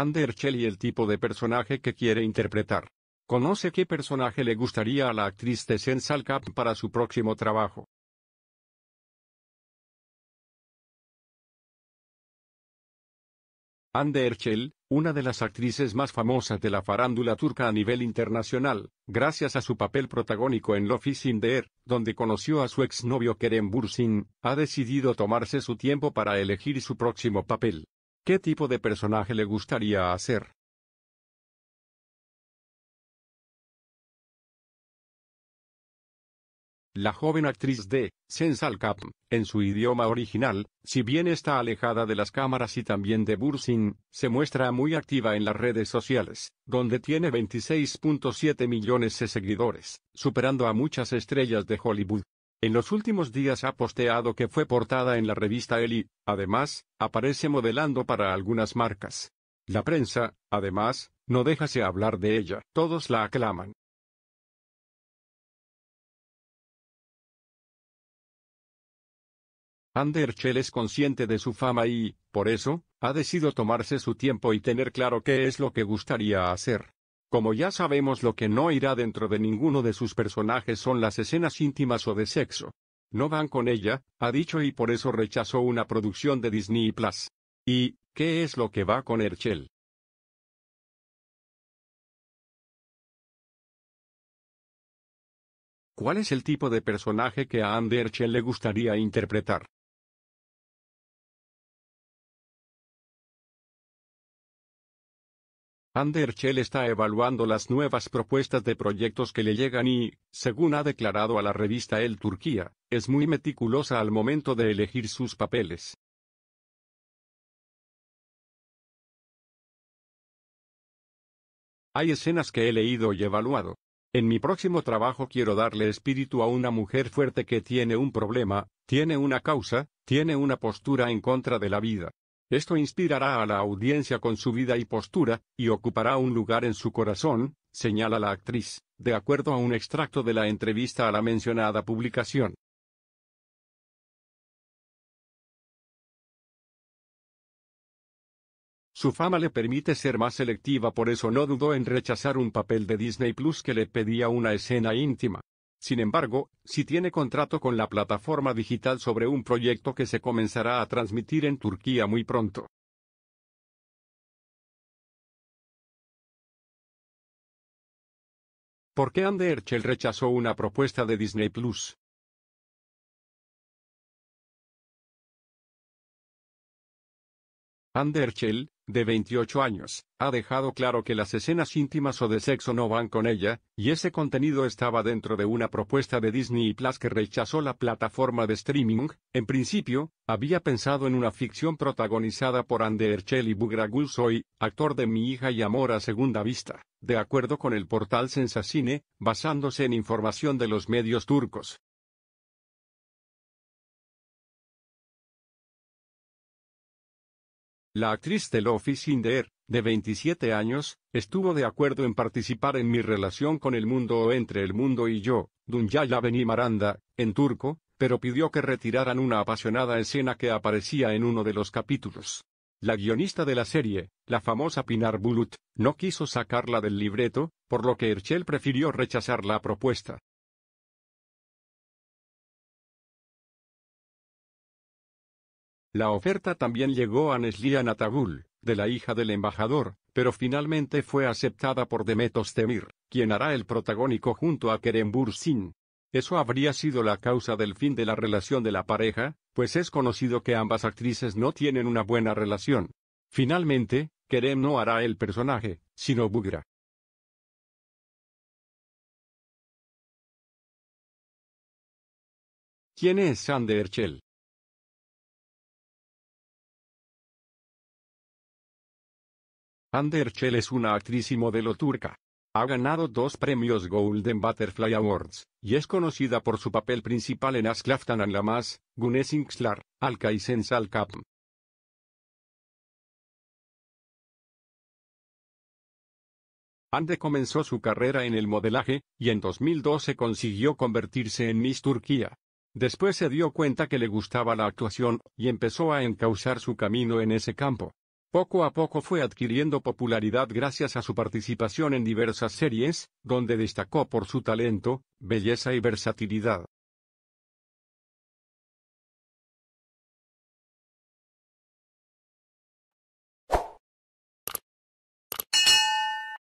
Ander y el tipo de personaje que quiere interpretar. Conoce qué personaje le gustaría a la actriz de Salkap para su próximo trabajo. Hande Erçel, una de las actrices más famosas de la farándula turca a nivel internacional, gracias a su papel protagónico en Love is in donde conoció a su exnovio Kerem Bursin, ha decidido tomarse su tiempo para elegir su próximo papel. ¿Qué tipo de personaje le gustaría hacer? La joven actriz de Sensal Cap, en su idioma original, si bien está alejada de las cámaras y también de Bursin, se muestra muy activa en las redes sociales, donde tiene 26.7 millones de seguidores, superando a muchas estrellas de Hollywood. En los últimos días ha posteado que fue portada en la revista Eli, además, aparece modelando para algunas marcas. La prensa, además, no déjase hablar de ella, todos la aclaman. Anderchel es consciente de su fama y, por eso, ha decidido tomarse su tiempo y tener claro qué es lo que gustaría hacer. Como ya sabemos lo que no irá dentro de ninguno de sus personajes son las escenas íntimas o de sexo. No van con ella, ha dicho y por eso rechazó una producción de Disney Plus. ¿Y qué es lo que va con Herschel? ¿Cuál es el tipo de personaje que a Andy le gustaría interpretar? Anderchel está evaluando las nuevas propuestas de proyectos que le llegan y, según ha declarado a la revista El Turquía, es muy meticulosa al momento de elegir sus papeles. Hay escenas que he leído y evaluado. En mi próximo trabajo quiero darle espíritu a una mujer fuerte que tiene un problema, tiene una causa, tiene una postura en contra de la vida. Esto inspirará a la audiencia con su vida y postura, y ocupará un lugar en su corazón, señala la actriz, de acuerdo a un extracto de la entrevista a la mencionada publicación. Su fama le permite ser más selectiva, por eso no dudó en rechazar un papel de Disney Plus que le pedía una escena íntima. Sin embargo, si tiene contrato con la plataforma digital sobre un proyecto que se comenzará a transmitir en Turquía muy pronto. ¿Por qué Anderchel rechazó una propuesta de Disney Plus? ¿Anderchel? de 28 años, ha dejado claro que las escenas íntimas o de sexo no van con ella, y ese contenido estaba dentro de una propuesta de Disney Plus que rechazó la plataforma de streaming. En principio, había pensado en una ficción protagonizada por Ander bugra Bugragulsoy, actor de Mi hija y amor a segunda vista, de acuerdo con el portal Sensacine, basándose en información de los medios turcos. La actriz Telofi Sinder, de 27 años, estuvo de acuerdo en participar en mi relación con el mundo o entre el mundo y yo, Dunyaya Yabeni Maranda, en turco, pero pidió que retiraran una apasionada escena que aparecía en uno de los capítulos. La guionista de la serie, la famosa Pinar Bulut, no quiso sacarla del libreto, por lo que Erchel prefirió rechazar la propuesta. La oferta también llegó a Neslihan Natagul de la hija del embajador, pero finalmente fue aceptada por Demetos Temir, quien hará el protagónico junto a Kerem Sin. Eso habría sido la causa del fin de la relación de la pareja, pues es conocido que ambas actrices no tienen una buena relación. Finalmente, Kerem no hará el personaje, sino Bugra. ¿Quién es Sander Erchel? Anderchel es una actriz y modelo turca. Ha ganado dos premios Golden Butterfly Awards, y es conocida por su papel principal en Asklaftan Inkslar, Alka y Alkaisen Salkapm. Ande comenzó su carrera en el modelaje, y en 2012 consiguió convertirse en Miss Turquía. Después se dio cuenta que le gustaba la actuación, y empezó a encauzar su camino en ese campo. Poco a poco fue adquiriendo popularidad gracias a su participación en diversas series, donde destacó por su talento, belleza y versatilidad.